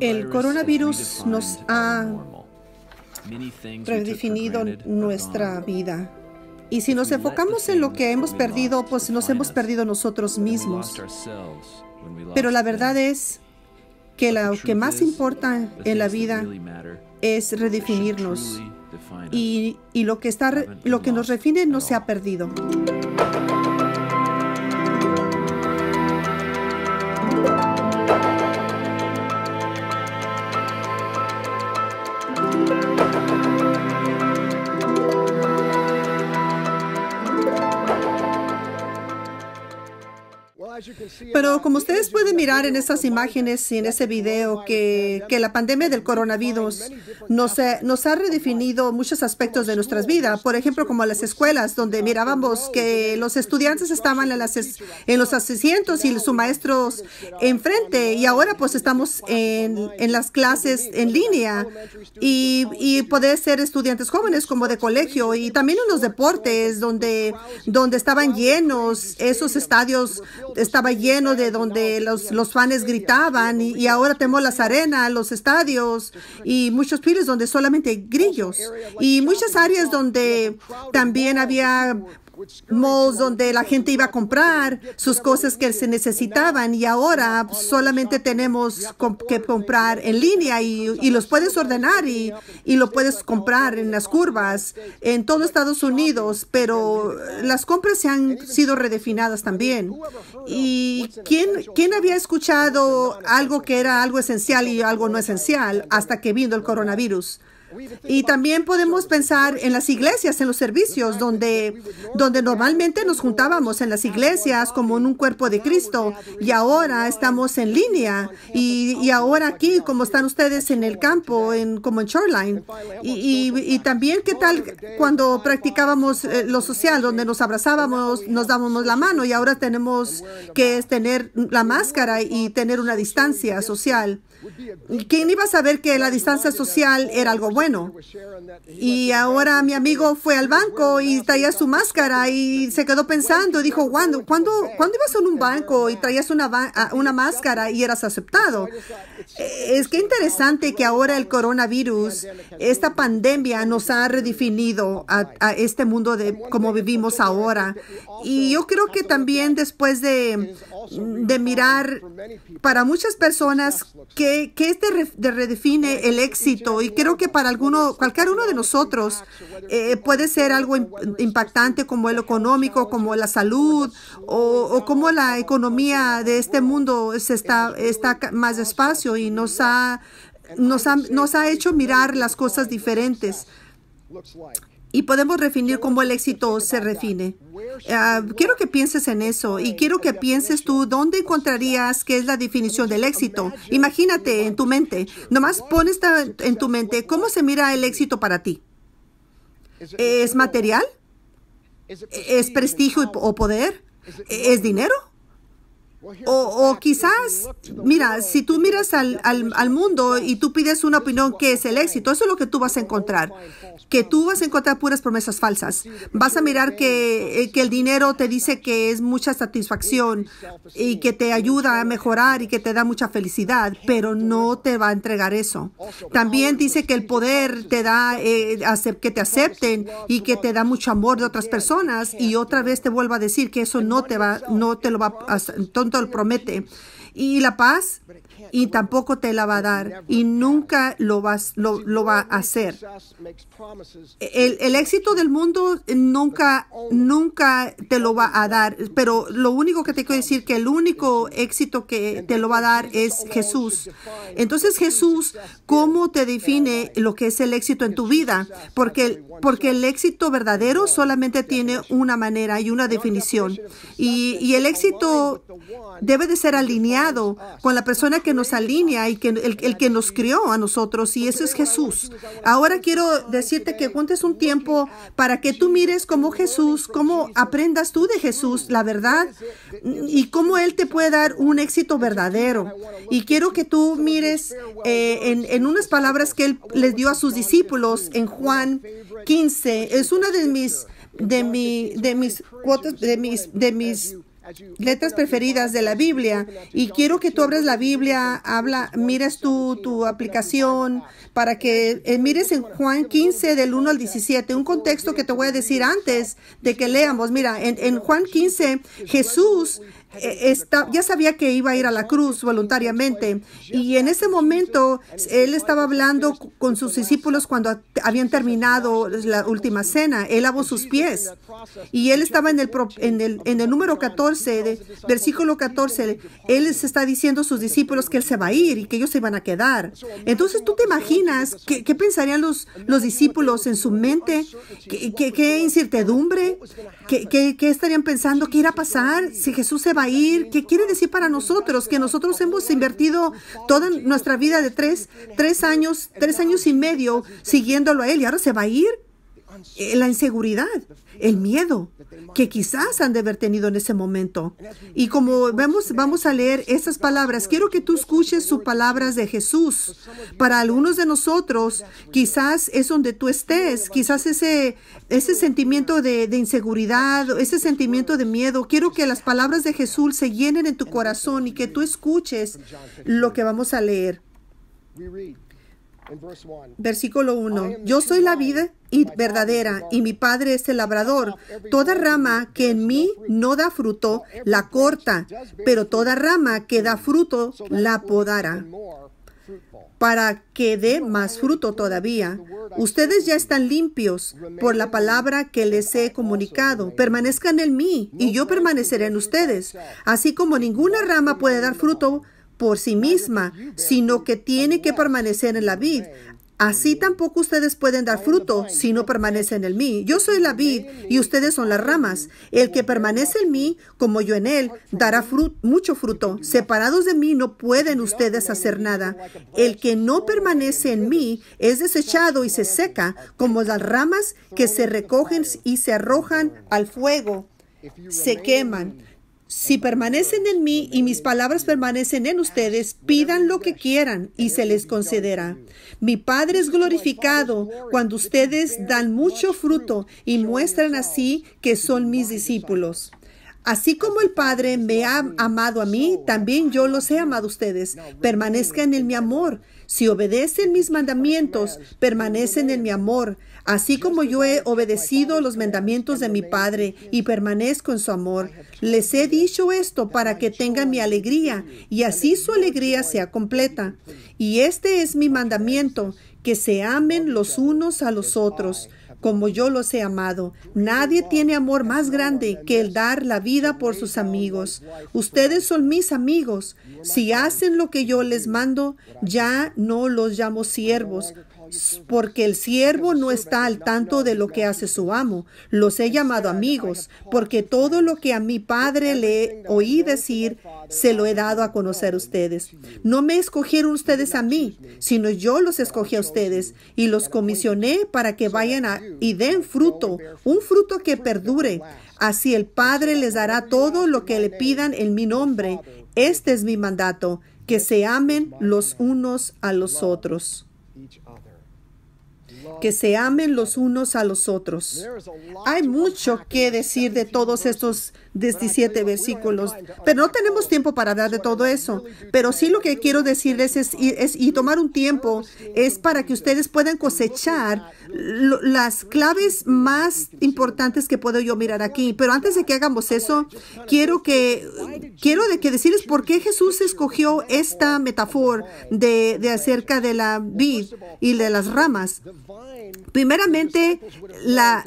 El coronavirus nos ha redefinido nuestra vida. Y si nos enfocamos en lo que hemos perdido, pues nos hemos perdido nosotros mismos. Pero la verdad es que lo que más importa en la vida es redefinirnos. Y, lo, que lo que nos define no se ha perdido. Pero como ustedes pueden mirar en esas imágenes y en ese video, que, la pandemia del coronavirus nos, eh, nos ha redefinido muchos aspectos de nuestras vidas. Por ejemplo, como las escuelas, donde mirábamos que los estudiantes estaban en, las, en los asientos y sus maestros enfrente. Y ahora pues estamos en, las clases en línea y, y poder ser estudiantes jóvenes como de colegio y también en los deportes donde, donde estaban llenos esos estadios estaba lleno de donde los, los fans gritaban y, ahora tenemos las arenas, los estadios y muchos piles donde solamente grillos y muchas áreas donde también había malls donde la gente iba a comprar sus cosas que se necesitaban y ahora solamente tenemos que comprar en línea y, los puedes ordenar y, lo puedes comprar en las curvas en todo Estados Unidos, pero las compras se han sido redefinadas también. ¿Y quién, quién había escuchado algo que era algo esencial y algo no esencial hasta que vino el coronavirus? Y también podemos pensar en las iglesias, en los servicios, donde, normalmente nos juntábamos en las iglesias como en un cuerpo de Cristo. Y ahora estamos en línea. Y, y ahora aquí, como están ustedes en el campo, en, como en Shoreline. Y, y, y también, ¿qué tal cuando practicábamos eh, lo social, donde nos abrazábamos, nos dábamos la mano? Y ahora tenemos que tener la máscara y tener una distancia social. ¿Quién iba a saber que la distancia social era algo bueno? Y ahora mi amigo fue al banco y traía su máscara y se quedó pensando, dijo, ¿cuándo, cuándo, cuándo ibas a un banco y traías una, ah, una máscara y eras aceptado? Eh, es que interesante que ahora el coronavirus, esta pandemia nos ha redefinido a, a este mundo de cómo vivimos ahora. Y yo creo que también después de Mm, de mirar para muchas personas que, que este redefine el éxito y creo que para alguno, cualquier uno de nosotros eh, puede ser algo impactante como el económico, como la salud o, como la economía de este mundo se está, está más despacio y nos nos ha, nos ha hecho mirar las cosas diferentes y podemos definir cómo el éxito se refine. Ah, quiero que pienses en eso y quiero que pienses tú dónde encontrarías qué es la definición del éxito. Imagínate en tu mente, nomás pon esta en tu mente, ¿cómo se mira el éxito para ti? ¿Es material? ¿Es prestigio o poder? ¿Es dinero? O, quizás, mira, si tú miras al, al, mundo y tú pides una opinión que es el éxito, eso es lo que tú vas a encontrar, que tú vas a encontrar puras promesas falsas. Vas a mirar eh, que, el dinero te dice que es mucha satisfacción y que te ayuda a mejorar y que te da mucha felicidad, pero no te va a entregar eso. También dice que el poder te da, eh, que te acepten y que te da mucho amor de otras personas y otra vez te vuelvo a decir que eso no te va, no te lo va a promete. Y la paz y tampoco te la va a dar y nunca lo, vas, lo, va a hacer. El, éxito del mundo nunca, nunca te lo va a dar, pero lo único que te quiero decir que el único éxito que te lo va a dar es Jesús. Entonces Jesús, ¿cómo te define lo que es el éxito en tu vida? Porque, porque el éxito verdadero solamente tiene una manera y una definición. Y, y el éxito debe de ser alineado con la persona que nos alinea y que el, que nos crió a nosotros y eso es Jesús. Ahora quiero decirte que cuentes un tiempo para que tú mires cómo Jesús, cómo aprendas tú de Jesús la verdad y cómo Él te puede dar un éxito verdadero. Y quiero que tú mires eh, en, unas palabras que Él les dio a sus discípulos en Juan 15. Es una de mis de mi de mis cuotas de mis de mis letras preferidas de la Biblia y quiero que tú abres la Biblia, habla, mires tu, tu aplicación para que eh, mires en Juan 15 del 1 al 17, un contexto que te voy a decir antes de que leamos. Mira, en, en Juan 15 Jesús eh, está, ya sabía que iba a ir a la cruz voluntariamente y en ese momento él estaba hablando con sus discípulos cuando habían terminado la última cena. Él lavó sus pies y él estaba en el, en el, número 14, versículo 14. Él está diciendo a sus discípulos que él se va a ir y que ellos se van a quedar. Entonces tú te imaginas qué, pensarían los, los discípulos en su mente, qué, incertidumbre, ¿Qué, estarían pensando, qué irá a pasar si Jesús se va ir, ¿Qué quiere decir para nosotros que nosotros hemos invertido toda nuestra vida de tres, tres años, tres años y medio siguiéndolo a él y ahora se va a ir. Eh, la inseguridad, el miedo que quizás han de haber tenido en ese momento. Y como vamos a leer esas palabras. Quiero que tú escuches sus palabras de Jesús. Para algunos de nosotros, quizás es donde tú estés, quizás ese, ese sentimiento de, de inseguridad, ese sentimiento de miedo. Quiero que las palabras de Jesús se llenen en tu corazón y que tú escuches lo que vamos a leer. Versículo 1. Yo soy la vida y verdadera y mi Padre es el labrador. Toda rama que en mí no da fruto, la corta, pero toda rama que da fruto, la podará para que dé más fruto todavía. Ustedes ya están limpios por la palabra que les he comunicado. Permanezcan en mí y yo permaneceré en ustedes. Así como ninguna rama puede dar fruto por sí misma, sino que tiene que permanecer en la vid. Así tampoco ustedes pueden dar fruto si no permanecen en mí. Yo soy la vid y ustedes son las ramas. El que permanece en mí, como yo en él, dará mucho fruto. Separados de mí no pueden ustedes hacer nada. El que no permanece en mí es desechado y se seca, como las ramas que se recogen y se arrojan al fuego. Se queman. Si permanecen en mí y mis palabras permanecen en ustedes, pidan lo que quieran y se les concederá. Mi Padre es glorificado cuando ustedes dan mucho fruto y muestran así que son mis discípulos. Así como el Padre me ha amado a mí, también yo los he amado a ustedes. Permanezcan en mi amor. Si obedecen mis mandamientos, permanecen en mi amor, así como yo he obedecido los mandamientos de mi Padre y permanezco en su amor. Les he dicho esto para que tengan mi alegría y así su alegría sea completa. Y este es mi mandamiento, que se amen los unos a los otros como yo los he amado. Nadie tiene amor más grande que el dar la vida por sus amigos. Ustedes son mis amigos. Si hacen lo que yo les mando, ya no los llamo siervos porque el siervo no está al tanto de lo que hace su amo. Los he llamado amigos, porque todo lo que a mi padre le oí decir, se lo he dado a conocer a ustedes. No me escogieron ustedes a mí, sino yo los escogí a ustedes y los comisioné para que vayan y den fruto, un fruto que perdure. Así el Padre les dará todo lo que le pidan en mi nombre. Este es mi mandato, que se amen los unos a los otros que se amen los unos a los otros. Hay mucho que decir de todos estos 17 versículos. Pero no tenemos tiempo para hablar de todo eso. Pero sí lo que quiero decirles es, es y tomar un tiempo es para que ustedes puedan cosechar las claves más importantes que puedo yo mirar aquí. Pero antes de que hagamos eso, quiero que quiero de que decirles por qué Jesús escogió esta metáfora de, de acerca de la vid y de las ramas. Primeramente, la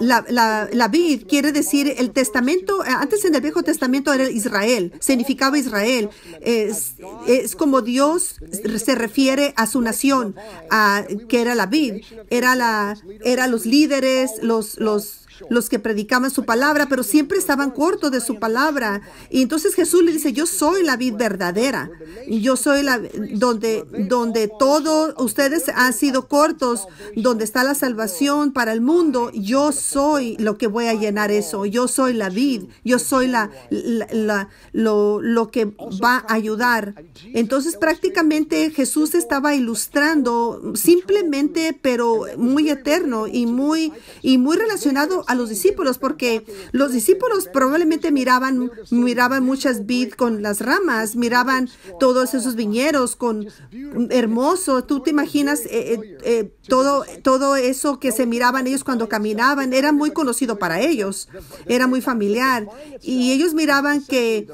la, la, vid quiere decir el testamento, antes en el Viejo Testamento era Israel, significaba Israel. Es, es como Dios se refiere a su nación, a, que era la vid, era, la, era los líderes, los, los los que predicaban su palabra, pero siempre estaban cortos de su palabra. Y entonces Jesús le dice, yo soy la vid verdadera. yo soy la donde, donde todos ustedes han sido cortos, donde está la salvación para el mundo. Yo soy lo que voy a llenar eso. Yo soy la vid. Yo soy la, lo, que va a ayudar. Entonces prácticamente Jesús estaba ilustrando simplemente, pero muy eterno y muy, y muy relacionado a los discípulos porque los discípulos probablemente miraban, miraban muchas vid con las ramas, miraban todos esos viñedos con hermoso. Tú te imaginas eh, eh, eh, todo, todo eso que se miraban ellos cuando caminaban era muy conocido para ellos, era muy familiar. Y ellos miraban que,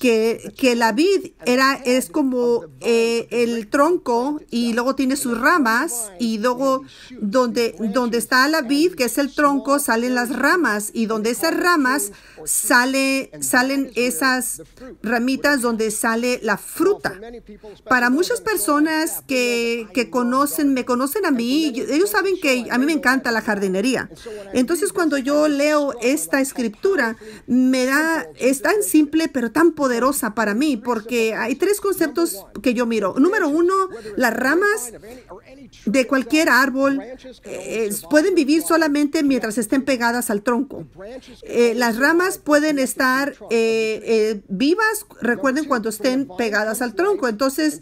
que, la vid era, es como eh, el tronco y luego tiene sus ramas y luego donde, donde está la vid, que es el tronco, salen las ramas y donde esas ramas sale, salen esas ramitas donde sale la fruta. Para muchas personas que, que conocen, me conocen a mí, ellos saben que a mí me encanta la jardinería. Entonces cuando yo leo esta escritura, me da, es tan simple pero tan poderosa para mí, porque hay tres conceptos que yo miro. Número uno, las ramas de cualquier árbol eh, pueden vivir solamente mientras estén pegadas al tronco. Eh, las ramas pueden estar eh, vivas, recuerden, cuando estén pegadas al tronco. Entonces,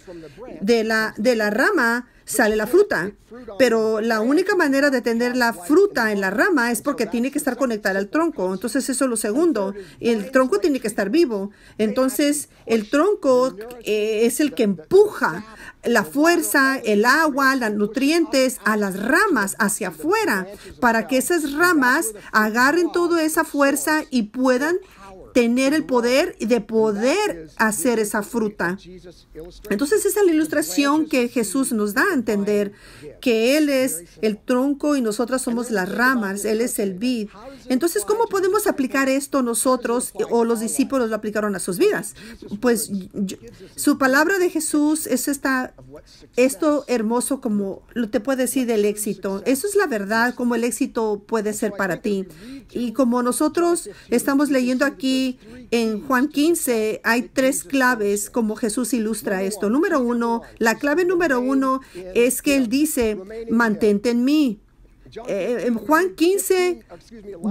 de la, de la rama, sale la fruta. Pero la única manera de tener la fruta en la rama es porque tiene que estar conectada al tronco. Entonces eso es lo segundo. El tronco tiene que estar vivo. Entonces el tronco eh, es el que empuja la fuerza, el agua, los nutrientes a las ramas hacia afuera para que esas ramas agarren toda esa fuerza y puedan tener el poder de poder hacer esa fruta. Entonces esa es la ilustración que Jesús nos da a entender, que Él es el tronco y nosotras somos las ramas, Él es el vid. Entonces, ¿cómo podemos aplicar esto nosotros o los discípulos lo aplicaron a sus vidas? Pues su palabra de Jesús es esta, esto hermoso como te puede decir del éxito. Eso es la verdad, como el éxito puede ser para ti. Y como nosotros estamos leyendo aquí, en Juan 15 hay tres claves como Jesús ilustra esto. Número uno, la clave número uno es que Él dice, mantente en mí. Eh, eh, en Juan 15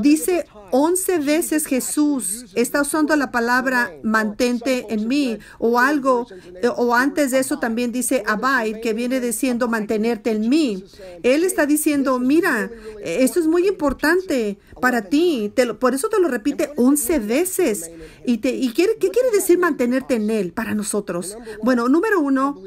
dice 11 veces Jesús está usando la palabra mantente en mí o algo, eh, o antes de eso también dice abide, que viene diciendo mantenerte en mí. Él está diciendo, mira, esto es muy importante para ti, por eso te lo repite 11 veces. ¿Y, quiere, qué quiere decir mantenerte en Él para nosotros? Bueno, número uno,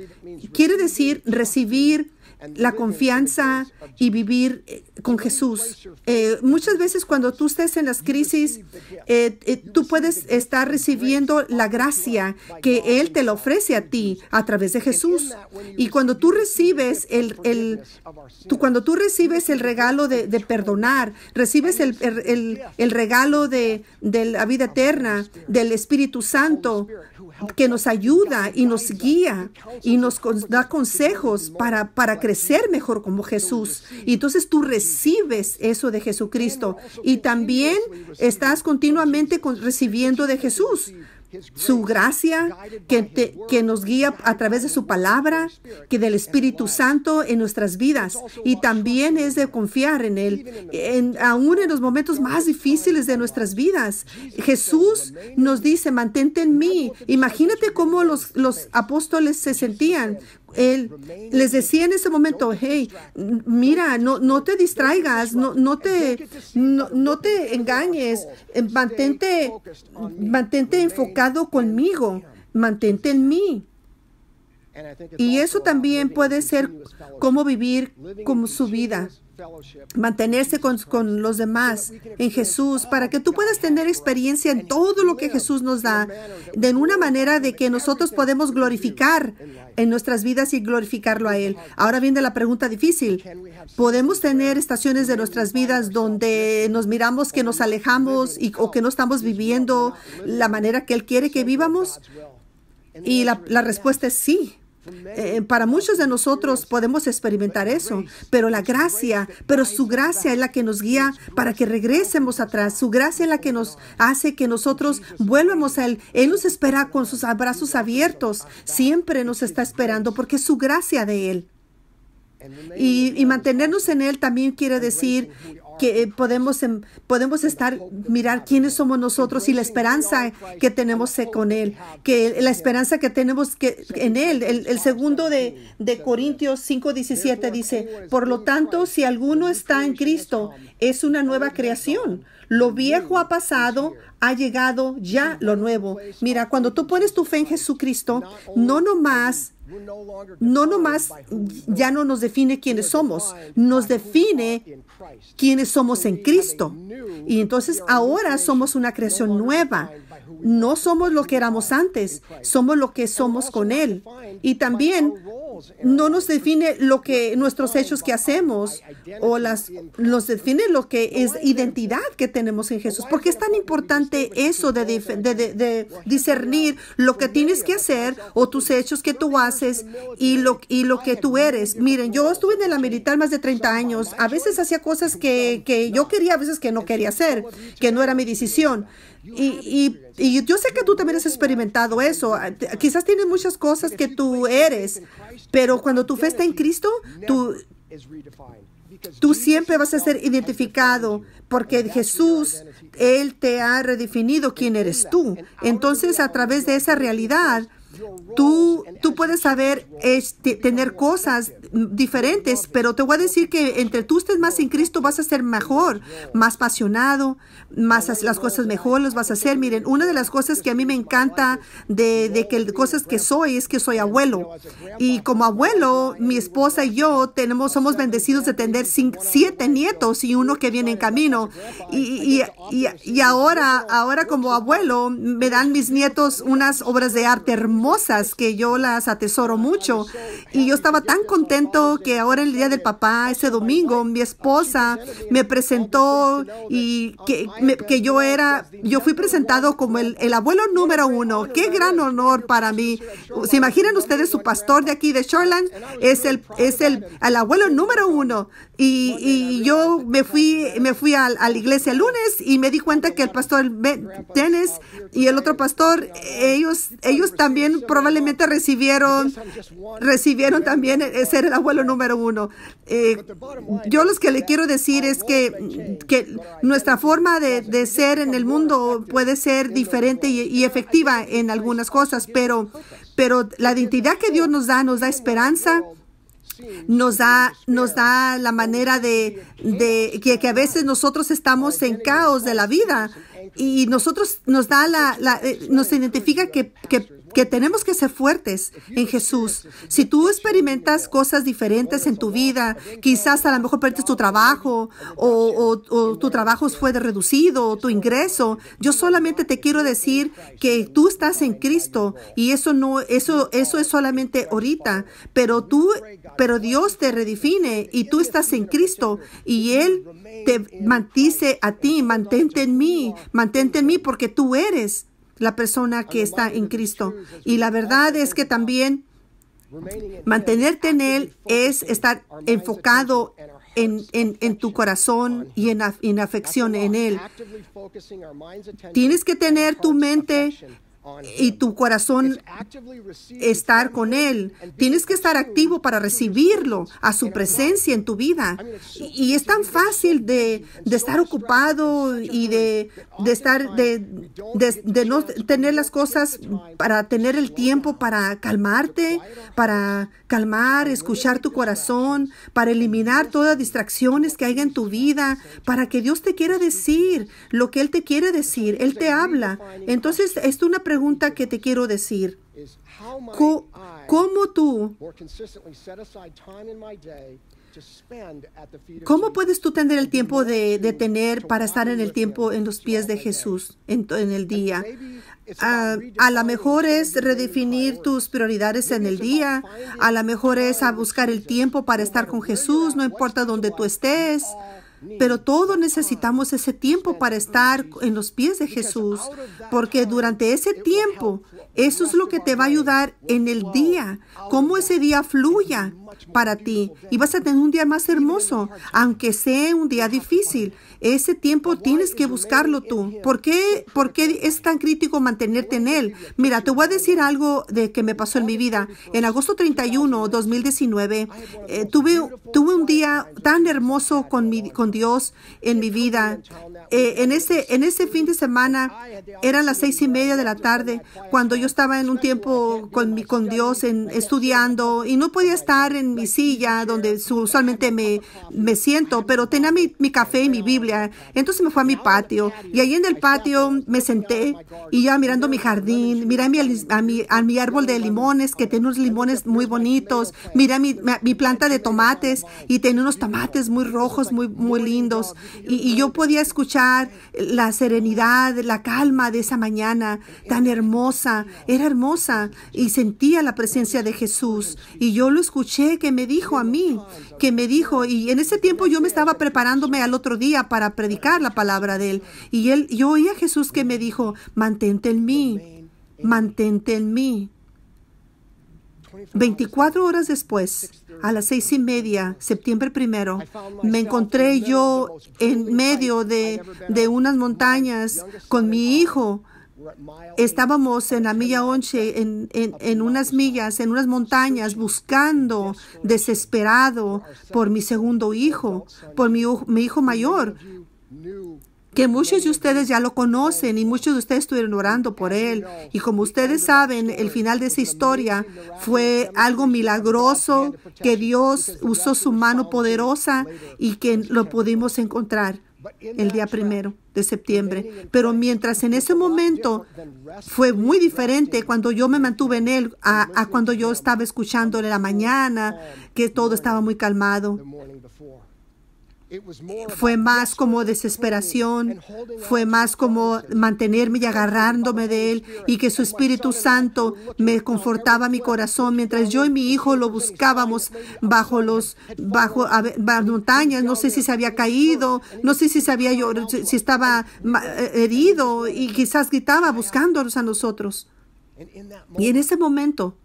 quiere decir recibir la confianza y vivir eh, con Jesús. Eh, muchas veces cuando tú estés en las crisis, eh, tú puedes estar recibiendo la gracia que Él te la ofrece a ti a través de Jesús. Y cuando tú recibes el, el tú, cuando tú recibes el regalo de, perdonar, recibes el, regalo de, de la vida eterna, del Espíritu Santo, que nos ayuda y nos guía y nos da consejos para, crecer mejor como Jesús. Y entonces tú recibes eso de Jesucristo y también estás continuamente recibiendo de Jesús su gracia que, que, nos guía a través de su palabra, que del Espíritu Santo en nuestras vidas. Y también es de confiar en Él, en, aún en los momentos más difíciles de nuestras vidas. Jesús nos dice, mantente en mí. Imagínate cómo los, los apóstoles se sentían él les decía en ese momento, hey, mira, no, te distraigas, no, no, te, engañes, eh, mantente, mantente enfocado conmigo, mantente en mí. Y eso también puede ser cómo vivir como su vida mantenerse con, los demás en Jesús, para que tú puedas tener experiencia en todo lo que Jesús nos da, de una manera de que nosotros podemos glorificar en nuestras vidas y glorificarlo a Él. Ahora viene la pregunta difícil. ¿Podemos tener estaciones de nuestras vidas donde nos miramos que nos alejamos y, o que no estamos viviendo la manera que Él quiere que vivamos? Y la respuesta es sí. Eh, eh, para muchos de nosotros podemos experimentar eso, pero la gracia, pero su gracia es la que nos guía para que regresemos atrás. Su gracia es la que nos hace que nosotros vuelvamos a Él. Él nos espera con sus abrazos abiertos. Siempre nos está esperando porque es su gracia de Él. y, mantenernos en Él también quiere decir que eh, podemos, em, podemos estar, mirar quiénes somos nosotros y la esperanza que tenemos con Él, que la esperanza que tenemos que, en Él. El, segundo de, de Corintios 17 dice, por lo tanto, si alguno está en Cristo, es una nueva creación. Lo viejo ha pasado, ha llegado ya lo nuevo. Mira, cuando tú pones tu fe en Jesucristo, no nomás no nomás ya no nos define quiénes somos, nos define quiénes somos en Cristo. Y entonces ahora somos una creación nueva. No somos lo que éramos antes, somos lo que somos con Él. Y también no nos define lo que nuestros hechos que hacemos o las nos define lo que es identidad que tenemos en Jesús. ¿Por qué es tan importante eso de, discernir lo que tienes que hacer o tus hechos que tú haces y lo, y lo que tú eres? Miren, yo estuve en la militar más de 30 años. A veces hacía cosas que, que yo quería, a veces que no quería hacer, que no era mi decisión. Y, yo sé que tú también has experimentado eso. Quizás tienes muchas cosas que tú eres, pero cuando tu fe está en Cristo, tú, tú siempre vas a ser identificado porque Jesús, Él te ha redefinido quién eres tú. Entonces, a través de esa realidad, tú, tú puedes saber, este, tener cosas diferentes, pero te voy a decir que entre tú estés más en Cristo vas a ser mejor, más apasionado, más las cosas mejor las vas a hacer. Miren, una de las cosas que a mí me encanta de, de que cosas que soy es que soy abuelo. Y como abuelo, mi esposa y yo tenemos, somos bendecidos de tener siete nietos y uno que viene en camino. Y, y, y, y ahora, ahora como abuelo, me dan mis nietos unas obras de arte hermosas que yo las atesoro mucho. Y yo estaba tan contenta que ahora el día del papá, ese domingo, mi esposa me presentó y que, que yo era, yo fui presentado como el, abuelo número uno. Qué gran honor para mí. ¿Se imaginan ustedes su pastor de aquí de Shoreland? Es el, es el, el abuelo número uno. Y, yo me fui, me fui a, la iglesia el lunes y me di cuenta que el pastor Dennis y el otro pastor, ellos, ellos también probablemente recibieron, recibieron también ser abuelo número uno. Eh, yo lo que le quiero decir es que, nuestra forma de, ser en el mundo puede ser diferente y, efectiva en algunas cosas, pero, pero la identidad que Dios nos da nos da esperanza nos da, nos da la manera de, que, que, a veces nosotros estamos en caos de la vida y nosotros nos da la, eh, nos identifica que que tenemos que ser fuertes en Jesús. Si tú experimentas cosas diferentes en tu vida, quizás a lo mejor perdiste tu trabajo o, tu trabajo fue reducido o tu ingreso, yo solamente te quiero decir que tú estás en Cristo y eso no, eso, eso es solamente ahorita, pero tú, pero Dios te redefine y tú estás en Cristo y Él te mantice a ti, mantente en mí, mantente en mí porque tú eres la persona que está en Cristo. Y la verdad es que también mantenerte en Él es estar enfocado en, tu corazón y en, en, afección en Él. Tienes que tener tu mente y tu corazón estar con Él. Tienes que estar activo para recibirlo, a su presencia en tu vida. Y es tan fácil de, estar ocupado y de, estar, de, no tener las cosas para tener el tiempo para calmarte, para calmar, escuchar tu corazón, para eliminar todas distracciones que haya en tu vida, para que Dios te quiera decir lo que Él te quiere decir. Él te habla. Entonces, es una pregunta pregunta que te quiero decir. ¿Cómo tú? ¿Cómo puedes tú tener el tiempo de, tener para estar en el ah, tiempo en los pies de Jesús en, el día? A, lo mejor es redefinir tus prioridades en el día. A lo mejor es buscar el tiempo para estar con Jesús, no importa dónde tú estés. Pero todos necesitamos ese tiempo para estar en los pies de Jesús, porque durante ese tiempo, eso es lo que te va a ayudar en el día, cómo ese día fluya para ti y vas a tener un día más hermoso, aunque sea un día difícil. Ese tiempo tienes que buscarlo tú. ¿Por qué, ¿Por qué es tan crítico mantenerte en él? Mira, te voy a decir algo de que me pasó en mi vida. En agosto 31, 2019, eh, tuve, tuve un día tan hermoso con, mi, con Dios en mi vida. Eh, en, ese, en ese fin de semana, eran las seis y media de la tarde, cuando yo estaba en un tiempo con, mi, con Dios en, estudiando y no podía estar en mi silla donde usualmente me, siento, pero tenía mi, café y mi Biblia. Entonces me fue a mi patio y ahí en el patio me senté y ya mirando mi jardín, miré a mi, árbol de limones que tiene unos limones muy bonitos, miré mi, mi, planta de tomates y tiene unos tomates muy rojos, muy, muy lindos. Y, y yo podía escuchar la serenidad, la calma de esa mañana tan hermosa. Era hermosa y sentía la presencia de Jesús. Y yo lo escuché que me dijo a mí, que me dijo, y en ese tiempo yo me estaba preparándome al otro día para predicar la palabra de Él. Y él, yo oía a Jesús que me dijo, mantente en mí, mantente en mí. 24 horas después, a las seis y media, septiembre primero, me encontré yo en medio de, de unas montañas con mi hijo, Estábamos en la milla 11, en, en, unas millas, en unas montañas, buscando desesperado por mi segundo hijo, por mi, mi hijo mayor, que muchos de ustedes ya lo conocen y muchos de ustedes estuvieron orando por él. Y como ustedes saben, el final de esa historia fue algo milagroso, que Dios usó su mano poderosa y que lo pudimos encontrar el día primero de septiembre. Pero mientras en ese momento fue muy diferente cuando yo me mantuve en él a, a cuando yo estaba escuchándole la mañana, que todo estaba muy calmado. Fue más como desesperación, fue más como mantenerme y agarrándome de Él y que su Espíritu Santo me confortaba mi corazón mientras yo y mi hijo lo buscábamos bajo los bajo montañas. No sé si se había caído, no sé si se había si estaba eh, herido y quizás gritaba buscándonos a nosotros. Y en ese momento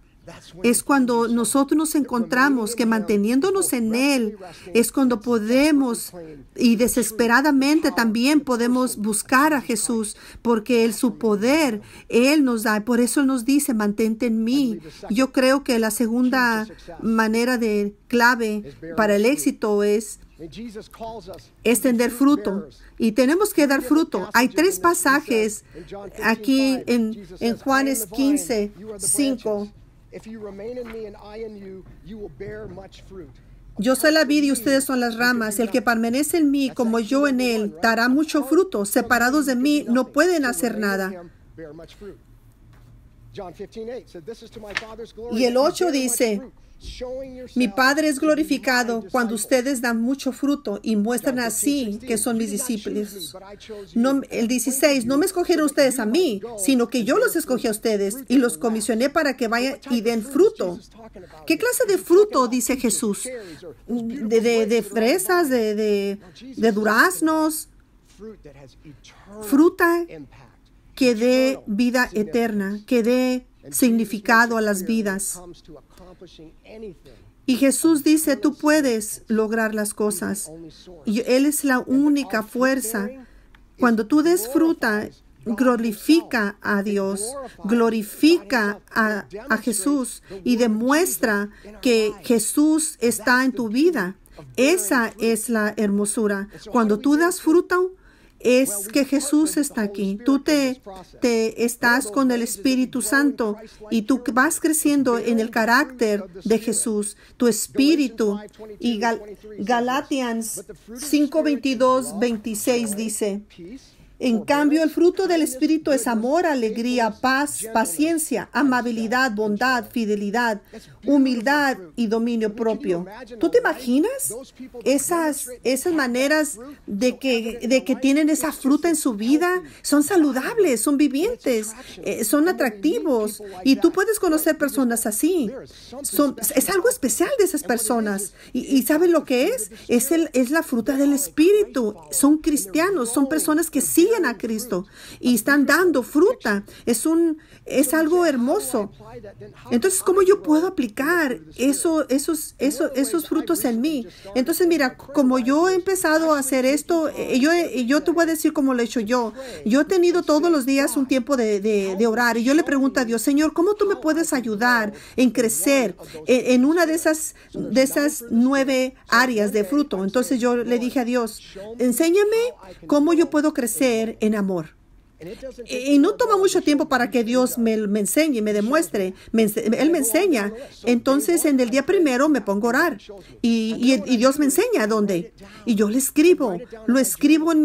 es cuando nosotros nos encontramos que manteniéndonos en Él es cuando podemos y desesperadamente también podemos buscar a Jesús porque Él su poder, Él nos da. Por eso nos dice, mantente en mí. Yo creo que la segunda manera de clave para el éxito es extender fruto. Y tenemos que dar fruto. Hay tres pasajes aquí en, en Juanes 15, 5. Yo soy la vid y ustedes son las ramas. El que permanece en mí como yo en él dará mucho fruto. Separados de mí no pueden hacer nada. Y el 8 dice, mi Padre es glorificado cuando ustedes dan mucho fruto y muestran así que son mis discípulos. No, el 16, no me escogieron ustedes a mí, sino que yo los escogí a ustedes y los comisioné para que vayan y den fruto. ¿Qué clase de fruto dice Jesús? De, fresas, de, de duraznos, fruta que dé vida eterna, que dé significado a las vidas. Y Jesús dice, tú puedes lograr las cosas. Y Él es la única fuerza. Cuando tú fruta, glorifica a Dios, glorifica a, Jesús y demuestra que Jesús está en tu vida. Esa es la hermosura. Cuando tú das fruto, es que Jesús está aquí. Tú te, te estás con el Espíritu Santo y tú vas creciendo en el carácter de Jesús, tu espíritu. Y Galatians 5, 22, 26 dice, en cambio, el fruto del Espíritu es amor, alegría, paz, paciencia, amabilidad, bondad, fidelidad, humildad y dominio propio. ¿Tú te imaginas esas, esas maneras de que, que tienen esa fruta en su vida? Son saludables, son vivientes, eh, son atractivos y tú puedes conocer personas así. Son, es algo especial de esas personas. ¿Y, y saben lo que es? Es, es la fruta del Espíritu. Son cristianos, son personas que sí a Cristo y están dando fruta. Es, un, es algo hermoso. Entonces, ¿cómo yo puedo aplicar eso, esos, esos, esos frutos en mí? Entonces, mira, como yo he empezado a hacer esto, eh, yo, eh, yo te voy a decir cómo lo he hecho yo. Yo he tenido todos los días un tiempo de, orar y yo le pregunto a Dios, Señor, ¿cómo tú me puedes ayudar en crecer en, en una de esas, de esas nueve áreas de fruto? Entonces yo le dije a Dios, enséñame cómo yo puedo crecer en amor. Y no toma mucho tiempo para que Dios me, me enseñe, me demuestre. él me enseña. Entonces, en el día primero me pongo a orar. Y, Dios me enseña dónde. Y yo le escribo. Lo escribo en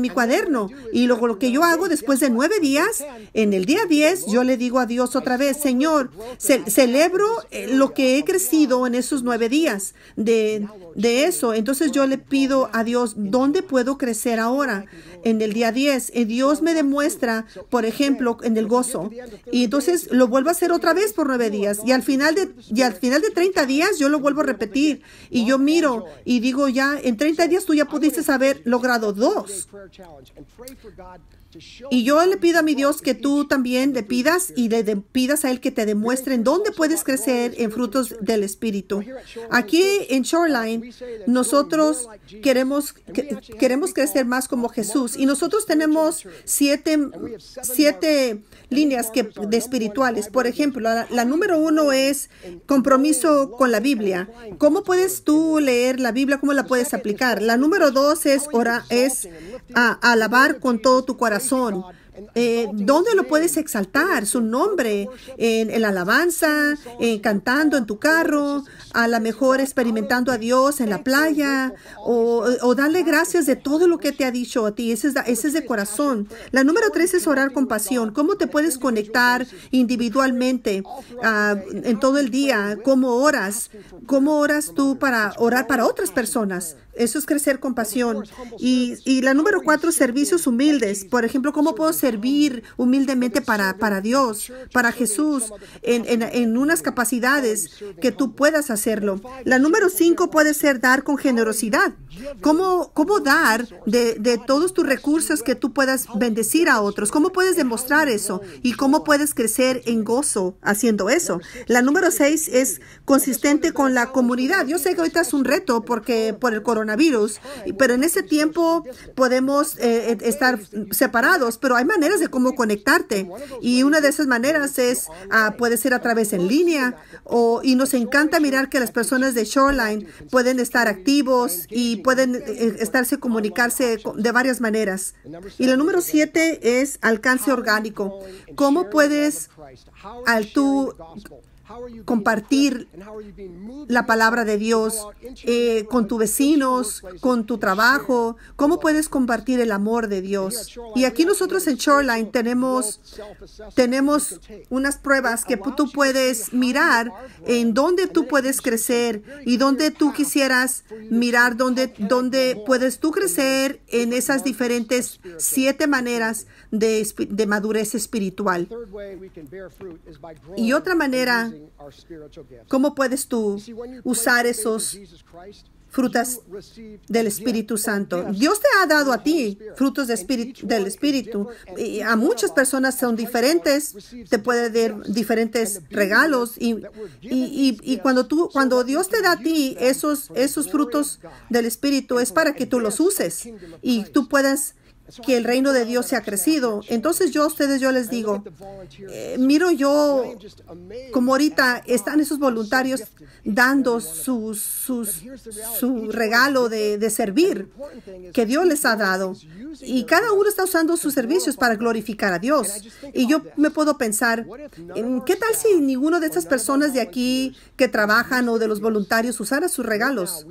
mi, cuaderno. Y luego lo que yo hago después de nueve días, en el día diez, yo le digo a Dios otra vez, Señor, celebro eh, lo que he crecido en esos nueve días de, de eso. Entonces yo le pido a Dios, ¿dónde puedo crecer ahora? en el día 10, y Dios me demuestra, por ejemplo, en el gozo. Y entonces lo vuelvo a hacer otra vez por nueve días. Y al final de, y al final de 30 días yo lo vuelvo a repetir. Y yo miro y digo ya, en 30 días tú ya pudiste haber logrado dos. Y yo le pido a mi Dios que tú también le pidas y le pidas a Él que te demuestren dónde puedes crecer en frutos del Espíritu. Aquí en Shoreline, nosotros queremos, queremos crecer más como Jesús y nosotros tenemos siete, líneas que, de espirituales. Por ejemplo, la, número uno es compromiso con la Biblia. ¿Cómo puedes tú leer la Biblia? ¿Cómo la puedes aplicar? La número dos es, ora, es alabar con todo tu corazón. Sony. eh, ¿dónde lo puedes exaltar? Su nombre, en, la alabanza, cantando en tu carro, a lo mejor experimentando a Dios en la playa, o, darle gracias de todo lo que te ha dicho a ti. Ese es, ese es de corazón. La número tres es orar con pasión. ¿Cómo te puedes conectar individualmente en todo el día? ¿Cómo oras? ¿Cómo oras tú para orar para otras personas? Eso es crecer con pasión. Y, y la número cuatro, servicios humildes. Por ejemplo, ¿cómo puedo servir humildemente para, Dios, para Jesús, en, unas capacidades que tú puedas hacerlo. La número cinco puede ser dar con generosidad. ¿Cómo, cómo dar de, todos tus recursos que tú puedas bendecir a otros? ¿Cómo puedes demostrar eso? ¿Y cómo puedes crecer en gozo haciendo eso? La número seis es consistente con la comunidad. Yo sé que ahorita es un reto porque por el coronavirus, pero en ese tiempo podemos eh, eh, estar separados, pero hay maneras de cómo conectarte y una de esas maneras es, ah, puede ser a través en línea o, y nos encanta mirar que las personas de Shoreline pueden estar activos y pueden eh, estarse comunicarse de varias maneras. Y la número siete es alcance orgánico. ¿Cómo puedes al tú compartir la palabra de Dios eh, con tus vecinos, con tu trabajo? ¿Cómo puedes compartir el amor de Dios? Y aquí nosotros en Shoreline tenemos, tenemos unas pruebas que tú puedes mirar en dónde tú puedes crecer y dónde tú quisieras mirar, dónde, dónde puedes tú crecer en esas diferentes siete maneras de, de madurez espiritual. Y otra manera ¿Cómo puedes tú usar esos frutas del Espíritu Santo. Dios te ha dado a ti frutos del Espíritu. a muchas personas son diferentes, te puede dar diferentes regalos. Y, cuando, tú, cuando Dios te da a ti esos, esos frutos del Espíritu es para que tú los uses y tú puedas que el reino de Dios se ha crecido. Entonces yo a ustedes yo les digo, eh, miro yo como ahorita están esos voluntarios dando sus, su regalo de, de servir que Dios les ha dado. Y cada uno está usando sus servicios para glorificar a Dios. Y yo me puedo pensar, ¿qué tal si ninguna de estas personas de aquí que trabajan o de los voluntarios usara sus regalos?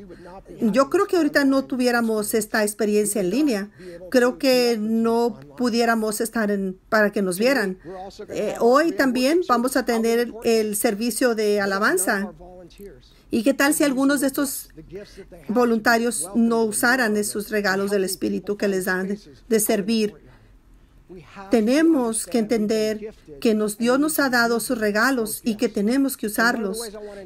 yo creo que ahorita no tuviéramos esta experiencia en línea. Creo que no pudiéramos estar para que nos vieran. Eh, hoy también vamos a tener el, el servicio de alabanza. ¿Y qué tal si algunos de estos voluntarios no usaran esos regalos del Espíritu que les dan de servir? Tenemos que entender que Dios nos ha dado sus regalos y que tenemos que usarlos.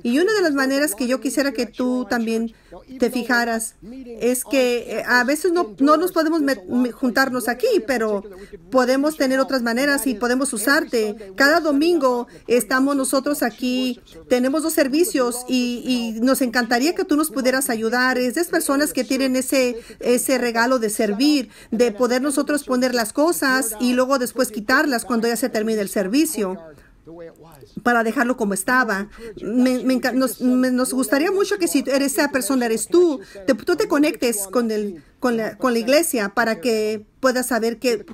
Y una de las maneras que yo quisiera que tú también te fijaras es que eh, a veces no, nos podemos juntarnos aquí, pero podemos tener otras maneras y podemos usarte. Cada domingo estamos nosotros aquí, tenemos dos servicios y, nos encantaría que tú nos pudieras ayudar. Esas personas que tienen ese, ese regalo de servir, de poder nosotros poner las cosas y luego después quitarlas cuando ya se termine el servicio para dejarlo como estaba. nos, gustaría mucho que si eres esa persona, eres tú, tú te conectes con, el, con, la, con la iglesia para que puedas saber que,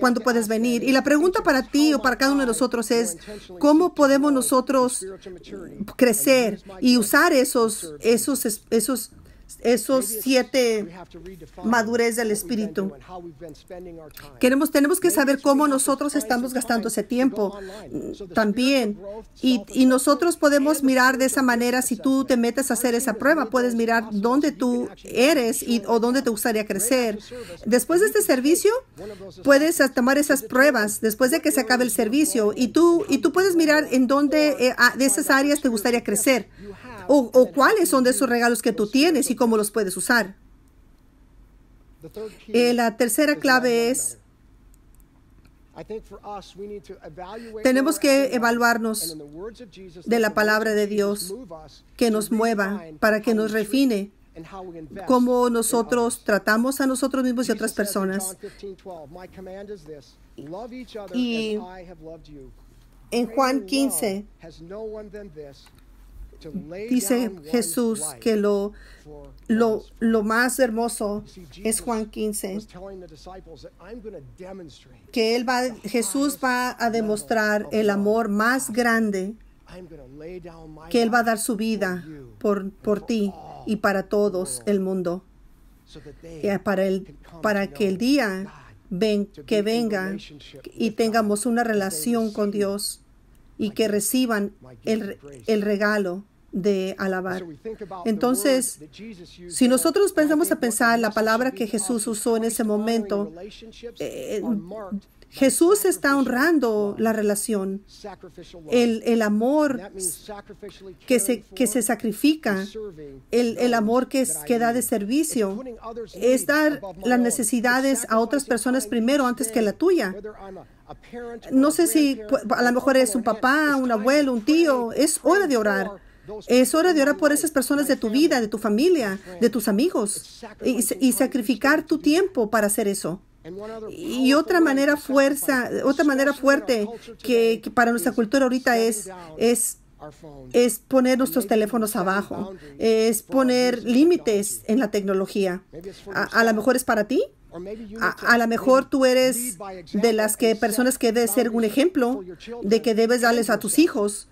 cuándo puedes venir. Y la pregunta para ti o para cada uno de nosotros es, ¿cómo podemos nosotros crecer y usar esos, esos, esos esos siete madurez del espíritu. Queremos, tenemos que saber cómo nosotros estamos gastando ese tiempo mm, también. Y, nosotros podemos mirar de esa manera, si tú te metes a hacer esa prueba, puedes mirar dónde tú eres y, o dónde te gustaría crecer. Después de este servicio, puedes tomar esas pruebas después de que se acabe el servicio y tú, y tú puedes mirar en dónde eh, de esas áreas te gustaría crecer o, cuáles son de esos regalos que tú tienes y cómo los puedes usar. Eh, la tercera clave es, tenemos que evaluarnos de la palabra de Dios que nos mueva para que nos refine cómo nosotros tratamos a nosotros mismos y a otras personas. Y en Juan 15, dice Jesús que lo, lo, más hermoso es Juan 15, que él va, Jesús va a demostrar el amor más grande que Él va a dar su vida por, por ti y para todos el mundo, para, el, para que el día ven, que venga y tengamos una relación con Dios y que reciban el, el regalo de alabar. Entonces, si nosotros pensamos a pensar la palabra que Jesús usó en ese momento, eh, Jesús está honrando la relación, el, amor que se, que se sacrifica, el, amor que, que da de servicio, es dar las necesidades a otras personas primero antes que la tuya. No sé si a lo mejor es un papá, un abuelo, un tío, es hora de orar es hora de orar por esas personas de tu vida, de tu familia, de tus amigos y, sacrificar tu tiempo para hacer eso. Y otra manera fuerza, otra manera fuerte que, para nuestra cultura ahorita es, es es poner nuestros teléfonos abajo, es poner límites en la tecnología. A, lo mejor es para ti, a, lo mejor tú eres de las que personas que debes ser un ejemplo de que debes darles a tus hijos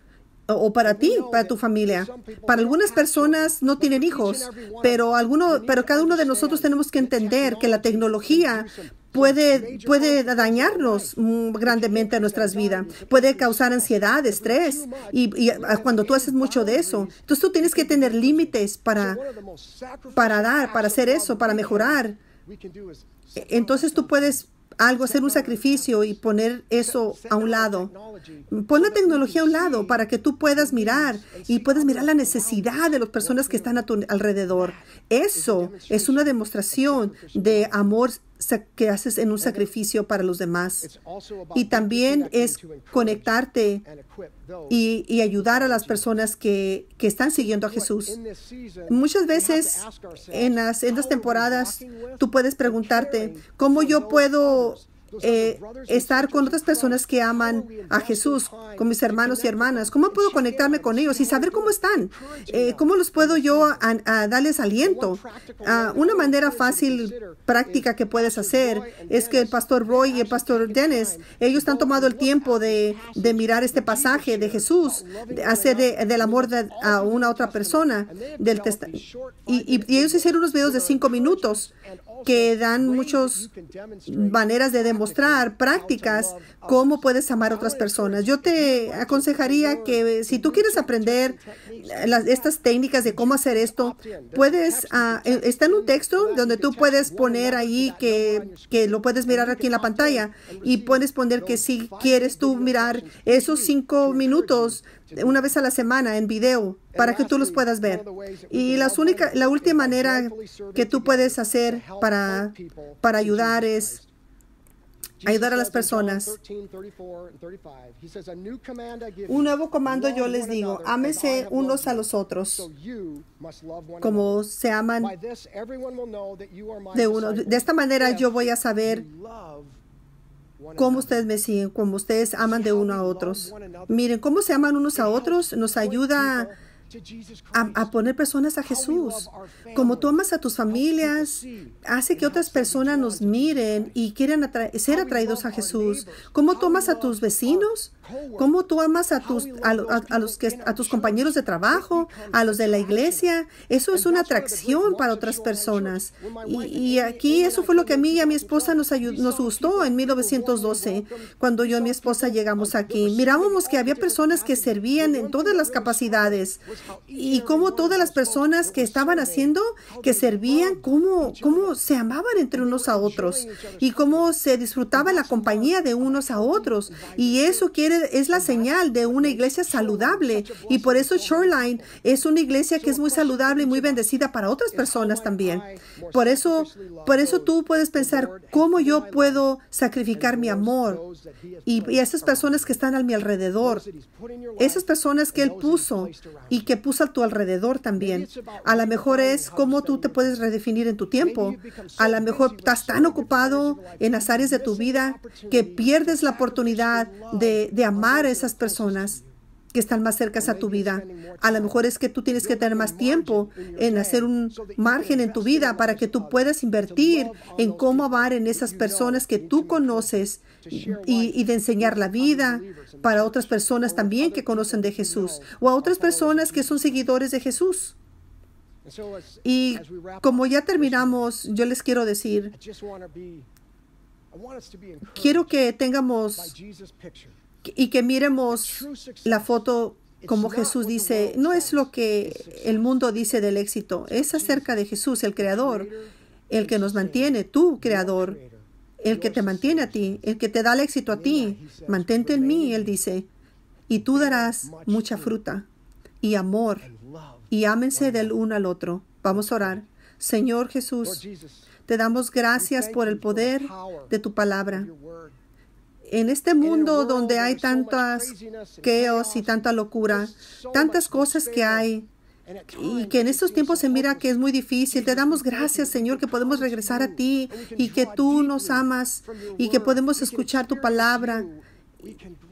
o para ti, para tu eh, familia. Para algunas personas no tienen hijos, pero, alguno, pero cada uno de nosotros tenemos que entender que la tecnología puede, puede dañarnos mm, grandemente a nuestras vidas, puede causar ansiedad, estrés, y, ah, cuando tú haces mucho de eso, entonces tú tienes que tener límites para, para dar, para hacer eso, para mejorar. E, entonces tú puedes algo, hacer un sacrificio y poner eso a un lado. Pon la tecnología a un lado para que tú puedas mirar y puedas mirar la necesidad de las personas que están a tu alrededor. Eso es una demostración de amor que haces en un sacrificio para los demás. Y también es conectarte y, ayudar a las personas que, están siguiendo a Jesús. Muchas veces en las temporadas tú puedes preguntarte, ¿cómo yo puedo eh, estar con otras personas que aman a Jesús, con mis hermanos y hermanas? ¿Cómo puedo conectarme con ellos y saber cómo están? Eh, ¿Cómo los puedo yo darles aliento? Ah, una manera fácil, práctica que puedes hacer es que el pastor Roy y el pastor Dennis, ellos han tomado el tiempo de, mirar este pasaje de Jesús, hacer del amor a una otra persona del y, ellos hicieron unos videos de cinco minutos que dan muchas maneras de demostrar prácticas cómo puedes amar a otras personas. Yo te aconsejaría que si tú quieres aprender estas técnicas de cómo hacer esto, puedes, ah, eh, está en un texto donde tú puedes poner ahí que, que lo puedes mirar aquí en la pantalla y puedes poner que si quieres tú mirar esos cinco minutos una vez a la semana en video para que tú los puedas ver. Y las única, la última manera que tú puedes hacer para, para ayudar es ayudar a las personas. Un nuevo comando yo les digo, ámese unos a los otros, como se aman de uno. De esta manera yo voy a saber cómo ustedes me siguen, cómo ustedes aman de uno a otros. Miren, cómo se aman unos a otros nos ayuda a, poner personas a Jesús. Como tomas a tus familias, hace que otras personas nos miren y quieran ser atraídos a Jesús. ¿Cómo tomas a tus vecinos? ¿Cómo tú amas a tus, a, los que, a tus compañeros de trabajo, a los de la iglesia? Eso es una atracción para otras personas. Y, aquí eso fue lo que a mí y a mi esposa nos, nos gustó en 1912, cuando yo y mi esposa llegamos aquí. Mirábamos que había personas que servían en todas las capacidades y cómo todas las personas que estaban haciendo, que servían, cómo, cómo se amaban entre unos a otros y cómo se disfrutaba la compañía de unos a otros. Y eso quiere es la señal de una iglesia saludable y por eso Shoreline es una iglesia que es muy saludable y muy bendecida para otras personas también. Por eso, por eso tú puedes pensar cómo yo puedo sacrificar mi amor y, esas personas que están a mi alrededor, esas personas que él puso y que puso a tu alrededor también. A lo mejor es cómo tú te puedes redefinir en tu tiempo. A lo mejor estás tan ocupado en las áreas de tu vida que pierdes la oportunidad de amar a esas personas que están más cercas a tu vida. A lo mejor es que tú tienes que tener más tiempo en hacer un margen en tu vida para que tú puedas invertir en cómo amar en esas personas que tú conoces y, y, de enseñar la vida para otras personas también que conocen de Jesús o a otras personas que son seguidores de Jesús. Y como ya terminamos, yo les quiero decir, quiero que tengamos y que miremos la foto como Jesús dice, no es lo que el mundo dice del éxito, es acerca de Jesús, el creador, el que nos mantiene, tú, creador, el que te mantiene a ti, el que te da el éxito a ti. Mantente en mí, él dice, y tú darás mucha fruta y amor, y ámense del uno al otro. Vamos a orar. Señor Jesús, te damos gracias por el poder de tu palabra en este mundo donde hay tantas queos y tanta locura, tantas cosas que hay, y que en estos tiempos se mira que es muy difícil. Te damos gracias, Señor, que podemos regresar a ti y que tú nos amas y que podemos escuchar tu palabra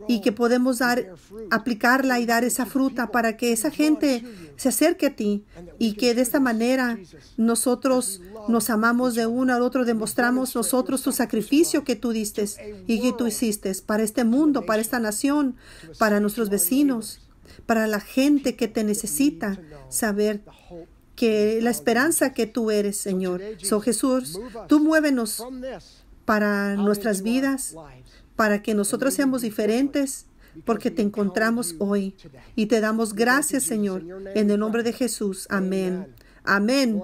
y que podemos dar, aplicarla y dar esa fruta para que esa gente se acerque a ti y que de esta manera nosotros nos amamos de uno al otro, demostramos nosotros tu sacrificio que tú diste y que tú hiciste para este mundo, para esta nación, para nuestros vecinos, para la gente que te necesita saber que la esperanza que tú eres, Señor. So Jesús, tú muévenos para nuestras vidas para que nosotros seamos diferentes porque te encontramos hoy. Y te damos gracias, Señor, en el nombre de Jesús. Amén. Amén.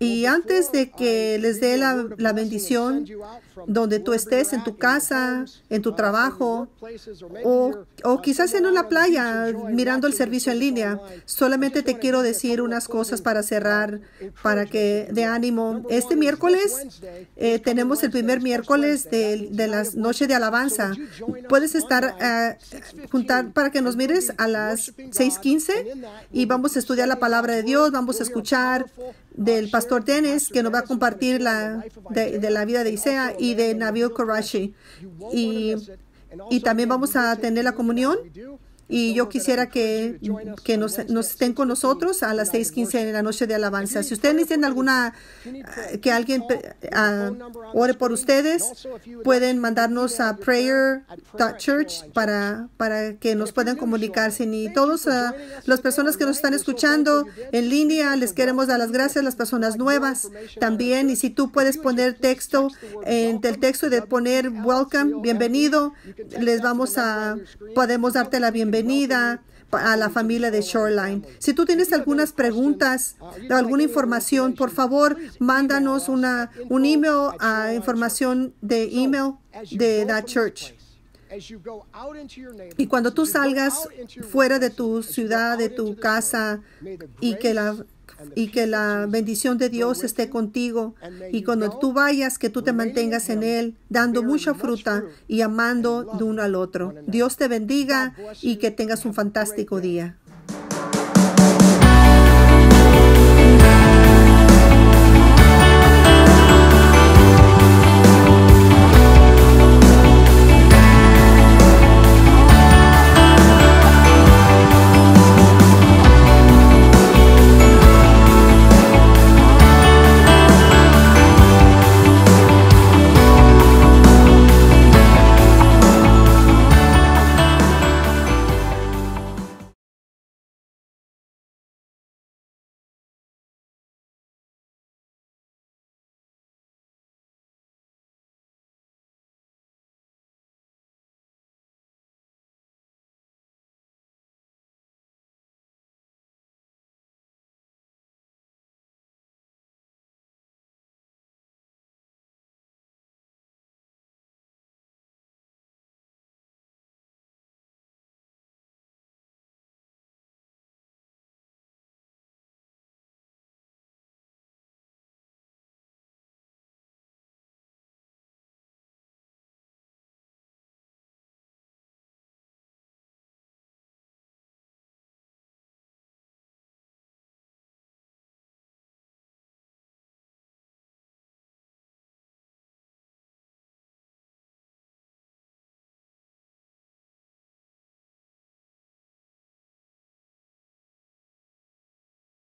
Y antes de que les dé la, bendición, donde tú estés, en tu casa, en tu trabajo, o, quizás en una playa, mirando el servicio en línea, solamente te quiero decir unas cosas para cerrar, para que de ánimo. Este miércoles eh, tenemos el primer miércoles de, de la noche de alabanza. Puedes estar eh, juntar para que nos mires a las 6.15 y vamos a estudiar la palabra de Dios, vamos a escuchar del pastor Dennis, que nos va a compartir la, de, la vida de Isea y de Nabil Karashi. Y, y también vamos a tener la comunión y yo quisiera que, nos, nos, estén con nosotros a las 6.15 de la noche de alabanza. Si ustedes necesitan alguna, eh, que alguien ah, ore por ustedes, pueden mandarnos a prayer.church para, para que nos puedan comunicarse. Y todas ah, las personas que nos están escuchando en línea, les queremos dar las gracias a las personas nuevas también. Y si tú puedes poner texto, entre el texto de poner welcome, bienvenido, les vamos a, podemos darte la bienvenida bienvenida a la familia de Shoreline. Si tú tienes algunas preguntas, alguna información, por favor, mándanos una, un email a información de email de That church. Y cuando tú salgas fuera de tu ciudad, de tu casa, y que la y que la bendición de Dios esté contigo y cuando tú vayas que tú te mantengas en Él dando mucha fruta y amando de uno al otro. Dios te bendiga y que tengas un fantástico día.